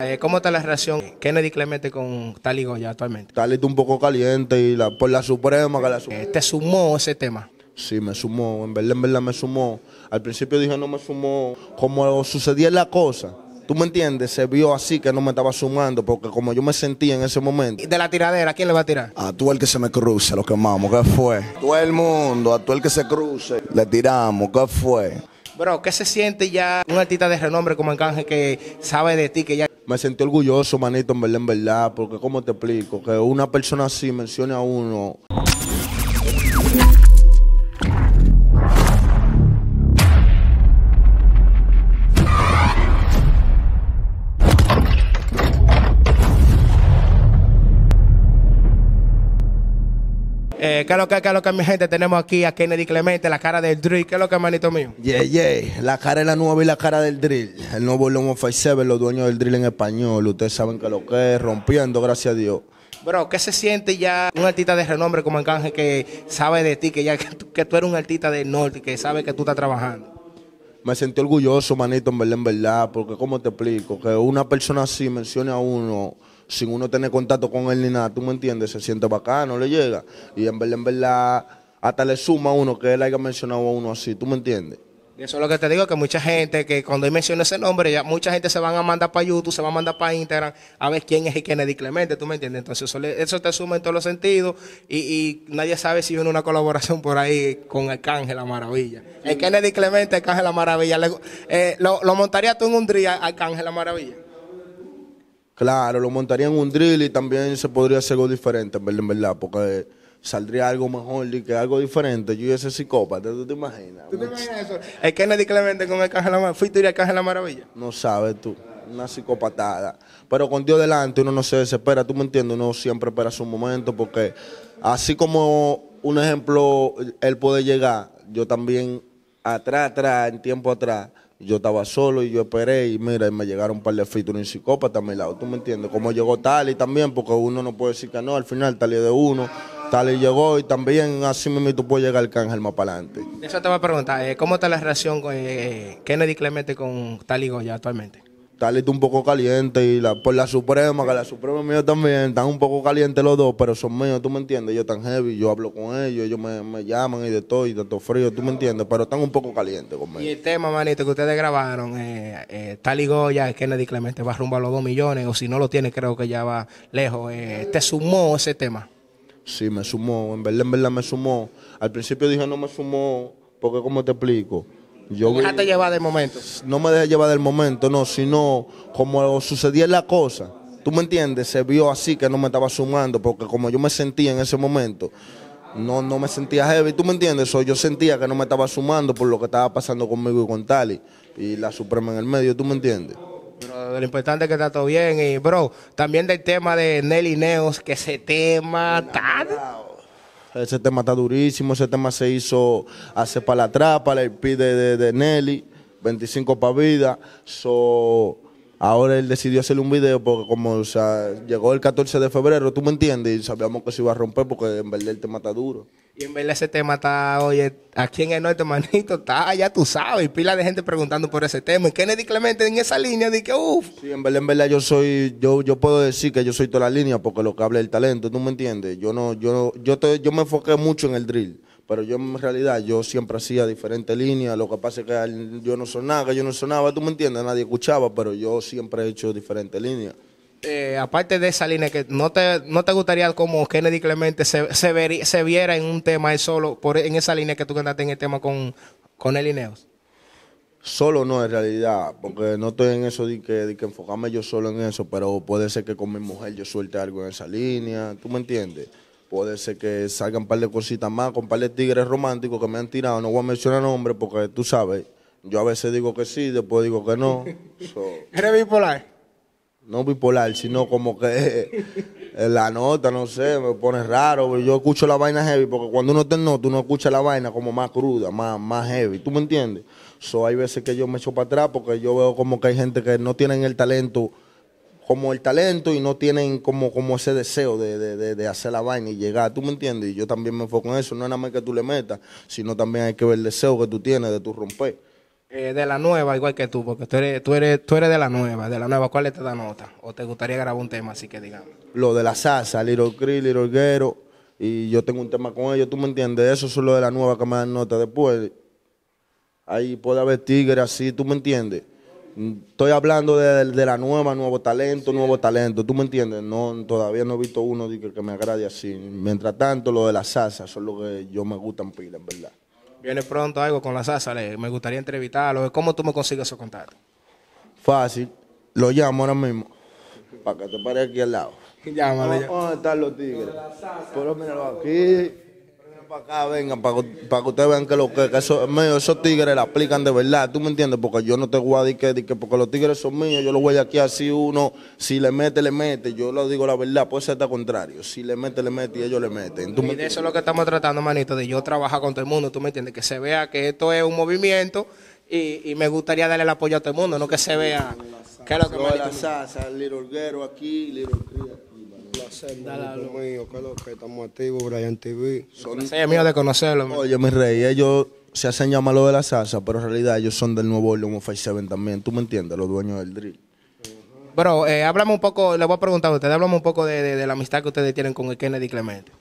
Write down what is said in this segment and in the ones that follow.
Eh, ¿Cómo está la relación Kennedy Clemente con Tali ya actualmente? Talito un poco caliente y la, por la Suprema que la Suprema. Eh, ¿Te sumó ese tema? Sí, me sumó, en verdad, en verdad me sumó. Al principio dije no me sumó, como sucedía la cosa. ¿Tú me entiendes? Se vio así que no me estaba sumando porque como yo me sentía en ese momento. ¿Y de la tiradera quién le va a tirar? A tú el que se me cruce, lo quemamos, ¿qué fue? Todo el mundo, a tú el que se cruce, le tiramos, ¿qué fue? Bro, ¿qué se siente ya un artista de renombre como canje que sabe de ti, que ya me sentí orgulloso, manito, en verdad, en verdad, porque cómo te explico, que una persona así mencione a uno. Eh, ¿Qué es lo que, qué es lo que mi gente tenemos aquí? A Kennedy Clemente, la cara del drill. ¿Qué es lo que, manito mío? Yeah, yeah. La cara es la nueva y la cara del drill. El nuevo Lomo Seven, los dueños del drill en español. Ustedes saben que lo que es, rompiendo, gracias a Dios. Bro, ¿qué se siente ya un artista de renombre como canje que sabe de ti, que ya que tú, eres un artista del norte que sabe que tú estás trabajando? me sentí orgulloso, manito, en verdad, en verdad, porque cómo te explico, que una persona así mencione a uno sin uno tener contacto con él ni nada, tú me entiendes, se siente no le llega. Y en verdad, en verdad, hasta le suma a uno que él haya mencionado a uno así, tú me entiendes. eso es lo que te digo, que mucha gente, que cuando él menciona ese nombre, ya mucha gente se van a mandar para YouTube, se va a mandar para Instagram, a ver quién es el Kennedy Clemente, ¿tú me entiendes? Entonces eso, eso te suma en todos los sentidos y, nadie sabe si viene una colaboración por ahí con Arcángel La Maravilla. El Kennedy Clemente, Arcángel La Maravilla, eh, lo, lo tú en un día, Arcángel La Maravilla? Claro, lo montaría en un drill y también se podría hacer algo diferente, en verdad, porque saldría algo mejor y que algo diferente. Yo ese psicópata, ¿tú te imaginas? ¿Tú te imaginas eso? que Kennedy Clemente con el Caja de la Maravilla. ¿Fuiste a ir al Caja de la Maravilla? No sabes tú, una psicopatada. Pero con Dios delante uno no se desespera, ¿tú me entiendes? Uno siempre espera su momento porque así como un ejemplo, él puede llegar, yo también atrás, atrás, en tiempo atrás, yo estaba solo y yo esperé y mira, me llegaron un par de featuring psicópatas a mi lado, ¿tú me entiendes? cómo llegó Tali también, porque uno no puede decir que no, al final Tali de uno, Tali llegó y también así mismo tú puedes llegar al cángel más para adelante. Eso te voy a preguntar, eh, ¿cómo está la relación con eh, Kennedy Clemente con Tali Goya actualmente? Talito un poco caliente y la, por la Suprema, que la Suprema es mía también, están un poco calientes los dos, pero son míos, tú me entiendes, ellos están heavy, yo hablo con ellos, ellos me, llaman y de todo, y de todo frío, tú me entiendes, pero están un poco calientes conmigo. Y el tema, manito, que ustedes grabaron, eh, eh, tal y Goya, Kennedy Clemente va rumbo a los dos millones, o si no lo tiene, creo que ya va lejos. Eh, ¿Te sumó ese tema? Sí, me sumó, en verdad, en verdad me sumó. Al principio dije no me sumó, porque como te explico, yo llevar del momento? No me dejé llevar del momento, no, sino como sucedía la cosa. ¿Tú me entiendes? Se vio así que no me estaba sumando, porque como yo me sentía en ese momento, no, no me sentía heavy, ¿tú me entiendes? yo sentía que no me estaba sumando por lo que estaba pasando conmigo y con Tali y la Suprema en el medio, ¿tú me entiendes? Pero lo importante es que está todo bien y, bro, también del tema de Nelly Neos, que ese tema tan... Ese tema está durísimo. Ese tema se hizo hace para la trapa, el IP de, de, de Nelly, 25 para vida. So, Ahora él decidió hacer un video porque como o llegó el 14 de febrero, tú me entiendes, y sabíamos que se iba a romper porque en verdad el tema está duro. Y en verdad ese tema está, oye, aquí en el norte, manito, está, ya tú sabes, y pila de gente preguntando por ese tema. Y Kennedy Clemente en esa línea, de que uff. Sí, en verdad, yo soy, yo, yo puedo decir que yo soy toda la línea porque lo que habla el talento, tú me entiendes. Yo no, yo yo, yo me enfoqué mucho en el drill pero yo en realidad yo siempre hacía diferentes líneas, lo que pasa es que yo no sonaba, yo no sonaba, tú me entiendes, nadie escuchaba, pero yo siempre he hecho diferentes líneas. Eh, aparte de esa línea, que no te, no te gustaría como Kennedy Clemente se, se, viera en un tema él solo, por, en esa línea que tú cantaste en el tema con, con el Solo no, en realidad, porque no estoy en eso de que, de que enfocarme yo solo en eso, pero puede ser que con mi mujer yo suelte algo en esa línea, ¿tú me entiendes? Puede ser que salgan un par de cositas más con un par de tigres románticos que me han tirado. No voy a mencionar nombres porque tú sabes, yo a veces digo que sí, después digo que no. ¿Eres bipolar? No bipolar, sino como que la nota, no sé, me pone raro. Yo escucho la vaina heavy porque cuando uno te nota, uno escucha la vaina como más cruda, más, más heavy. ¿Tú me entiendes? So, hay veces que yo me echo para atrás porque yo veo como que hay gente que no tienen el talento como el talento y no tienen como, como ese deseo de, hacer la vaina y llegar, ¿tú me entiendes? Y yo también me enfoco en eso, no es nada más que tú le metas, sino también hay que ver el deseo que tú tienes de tu romper. Eh, de la nueva, igual que tú, porque tú eres, tú eres, tú eres de la nueva, de la nueva, ¿cuál te da nota? ¿O te gustaría grabar un tema, así que digamos? Lo de la salsa, Little Cree, Little Guero, y yo tengo un tema con ellos, ¿tú me entiendes? Eso es lo de la nueva que me da nota después. Ahí puede haber tigre así, ¿tú me entiendes? Estoy hablando de, la nueva, nuevo talento, nuevo talento. ¿Tú me entiendes? No, todavía no he visto uno que, que me agrade así. Mientras tanto, lo de la salsa son lo que yo me gustan pila, en verdad. Viene pronto algo con la salsa, me gustaría entrevistarlo. ¿Cómo tú me consigues esos contar Fácil. Lo llamo ahora mismo. Para que te pare aquí al lado. Llámale. ¿Dónde están los tigres? Por aquí acá, vengan para, que ustedes vean que lo que, eso, esos tigres la aplican de verdad, ¿tú me entiendes? Porque yo no te voy a decir que, porque los tigres son míos, yo los voy aquí así uno, si le mete, le mete, yo lo digo la verdad, puede ser está contrario, si le mete, le mete y ellos le meten. ¿Tú y de eso es lo que estamos tratando, manito, de yo trabajar con todo el mundo, ¿tú me entiendes? Que se vea que esto es un movimiento y, me gustaría darle el apoyo a todo el mundo, no que se vea... que me Little aquí, placer, mío. Que lo estamos activos, Brian TV. mío de conocerlo. Oye, mi rey, ellos se hacen llamar lo de la salsa, pero en realidad ellos son del nuevo Volume 7 también. ¿Tú me entiendes? Los dueños del drill. Pero eh, háblame un poco, le voy a preguntar a ustedes, háblame un poco de, la amistad que ustedes tienen con el Kennedy Clemente.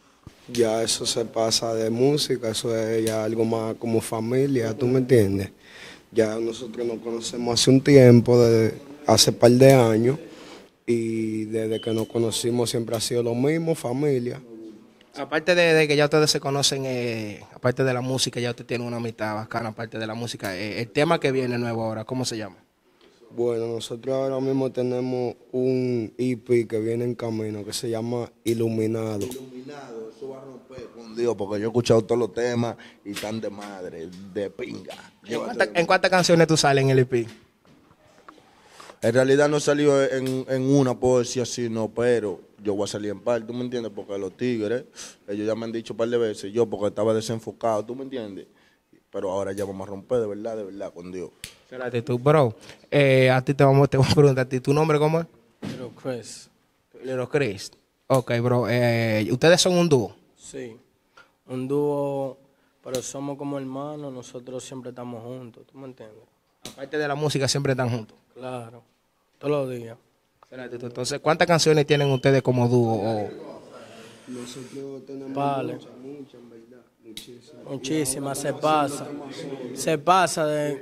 Ya eso se pasa de música, eso es ya algo más como familia, ¿tú me entiendes? Ya nosotros nos conocemos hace un tiempo, de, hace par de años y desde que nos conocimos siempre ha sido lo mismo, familia. Aparte de, que ya ustedes se conocen, eh, aparte de la música, ya usted tiene una amistad bacana, aparte de la música, eh, el tema que viene nuevo ahora, ¿cómo se llama? Bueno, nosotros ahora mismo tenemos un EP que viene en camino que se llama Iluminado. Iluminado, eso va a romper con Dios, porque yo he escuchado todos los temas y están de madre, de pinga. ¿En cuántas canciones tú sales en el EP? En realidad no salió en, en una poesía sino pero yo voy a salir en par, ¿tú me entiendes? Porque los tigres, ellos ya me han dicho un par de veces, yo porque estaba desenfocado, ¿tú me entiendes? Pero ahora ya vamos a romper, de verdad, de verdad, con Dios. La tú bro. Eh, a ti te vamos, te preguntar, a preguntar, ¿tu nombre cómo es? Little Chris. Little Chris. Ok, bro. Eh, ¿Ustedes son un dúo? Sí. Un dúo, pero somos como hermanos, nosotros siempre estamos juntos, ¿tú me entiendes? Aparte de la música, siempre están juntos. Claro. Todos los días. Entonces, ¿cuántas canciones tienen ustedes como dúo? Nosotros vale. Muchísimas. se pasa. Se pasa de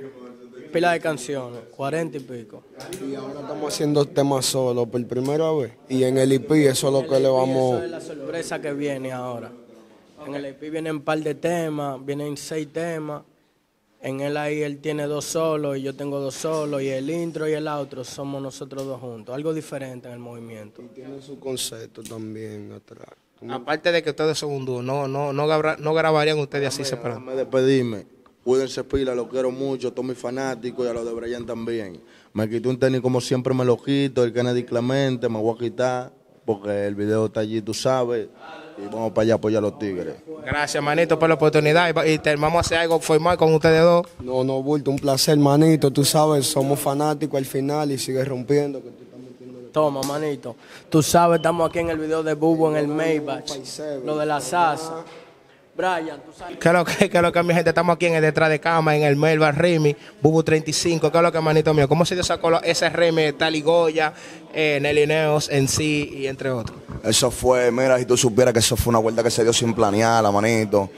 pila de canciones, cuarenta y pico. Y ahora estamos haciendo temas solo por primera vez. Y en el IP eso es lo que le vamos. es la sorpresa que viene ahora. En el IP vienen un par de temas, vienen seis temas. En él ahí él tiene dos solos y yo tengo dos solos y el intro y el outro somos nosotros dos juntos. Algo diferente en el movimiento. Y tiene su concepto también atrás. Aparte de que ustedes son un dúo, no, no, no, no grabarían ustedes así separados. Me despedirme. Cuídense pila, lo quiero mucho, todos mis fanáticos y a los de Brian también. Me quité un tenis como siempre me lo quito, el Kennedy Clemente, me voy a quitar, porque el video está allí, tú sabes vamos para allá a apoyar a los tigres. Gracias, manito, por la oportunidad. Y, y te, vamos a hacer algo formal con ustedes dos. No, no, Bulto, un placer, manito. Tú sabes, somos fanáticos al final y sigue rompiendo. Toma, manito. Tú sabes, estamos aquí en el video de Bubo en el Maybach. Lo de la salsa. Brian, tú sabes. ¿Qué es lo que, lo que mi gente? Estamos aquí en el detrás de cama, en el Melba Remy, Bubu 35. ¿Qué es lo que, manito mío? ¿Cómo se dio sacó ese Remy, Taligoya, Goya, eh, Nelly Neos en sí y entre otros? Eso fue, mira, si tú supieras que eso fue una vuelta que se dio sin planear, la manito.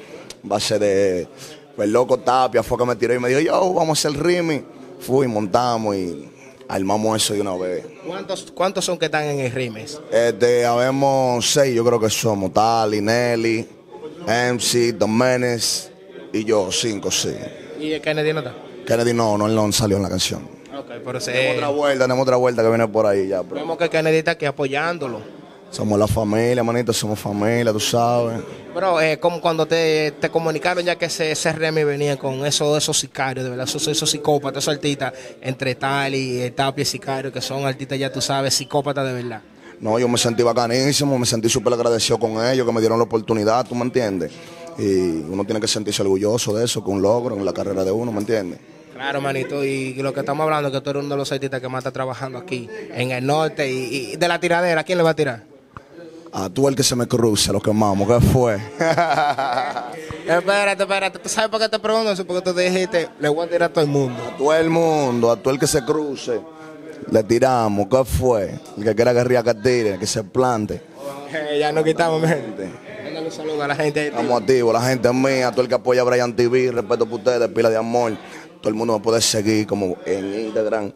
Base de. Pues loco Tapia fue que me tiró y me dijo, yo, vamos a hacer Rimi. Fui, montamos y armamos eso de una vez. ¿Cuántos, cuántos son que están en el Rimes? Este, habemos seis, yo creo que somos. Tali, Nelly, MC, Domenes y yo, cinco, sí. ¿Y Kennedy no está? Kennedy no, no, él no salió en la canción. Ok, pero otra vuelta, tenemos otra vuelta que viene por ahí ya. Vemos que Kennedy está aquí apoyándolo. Somos la familia, manito, somos familia, tú sabes. Pero, eh, como cuando te, te, comunicaron ya que ese Remy venía con eso, esos sicarios, de verdad, esos, psicópatas, esos artistas, entre tal y eh, Tapia y sicario, que son artistas, ya tú sabes, psicópatas de verdad. No, yo me sentí bacanísimo, me sentí súper agradecido con ellos, que me dieron la oportunidad, ¿tú me entiendes? Y uno tiene que sentirse orgulloso de eso, que un logro en la carrera de uno, ¿me entiendes? Claro, manito, y lo que estamos hablando es que tú eres uno de los artistas que más está trabajando aquí, en el norte, y de la tiradera, ¿quién le va a tirar? A ah, tú el que se me cruce, lo quemamos. ¿Qué fue? espérate, espérate. ¿Tú sabes por qué te pregunto eso? Porque tú dijiste, le voy a tirar a todo el mundo. A todo el mundo, a todo el que se cruce. Le tiramos. ¿Qué fue? El que quiera ría, que tire, que se plante. ya no quitamos, gente. Un saludo a la gente. Ahí, Estamos activos, la gente es mía, todo el que apoya a Brian TV, respeto por ustedes, pila de amor. Todo el mundo me puede seguir como en Instagram,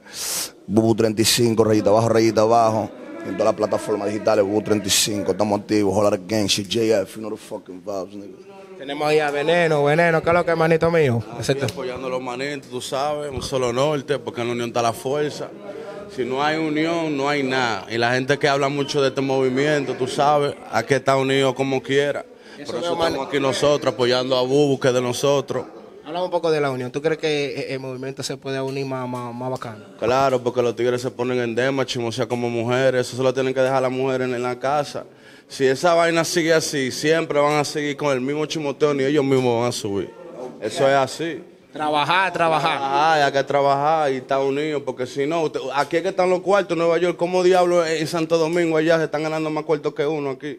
Bubu35, rayita abajo, rayita abajo en todas las plataformas digitales, Google 35, estamos activos, Hola Gang, CJF, you know the fucking vibes, nigga. Tenemos ahí a Veneno, Veneno, ¿qué es lo que es, manito mío? Aquí apoyando a los manitos, tú sabes, un solo norte, porque en la unión está la fuerza. Si no hay unión, no hay nada. Y la gente que habla mucho de este movimiento, tú sabes, aquí está unido como quiera. Por eso estamos aquí nosotros, apoyando a Bubu, que es de nosotros. Hablamos un poco de la unión. ¿Tú crees que eh, el movimiento se puede unir más, más, bacano? Claro, porque los tigres se ponen en dema, o sea, como mujeres. Eso se tienen que dejar a las mujeres en la casa. Si esa vaina sigue así, siempre van a seguir con el mismo chimoteo y ellos mismos van a subir. Eso es así. Trabajar, trabajar. Ah, hay que trabajar y estar unido, porque si no, aquí es que están los cuartos en Nueva York. ¿Cómo diablos en Santo Domingo allá se están ganando más cuartos que uno aquí?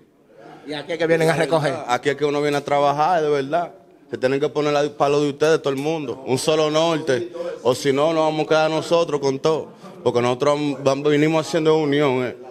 Y aquí es que vienen a recoger. Aquí es que uno viene a trabajar, de verdad. Se tienen que poner al palo de ustedes, todo el mundo. Un solo norte. O si no, nos vamos a quedar nosotros con todo. Porque nosotros vinimos haciendo unión. Eh.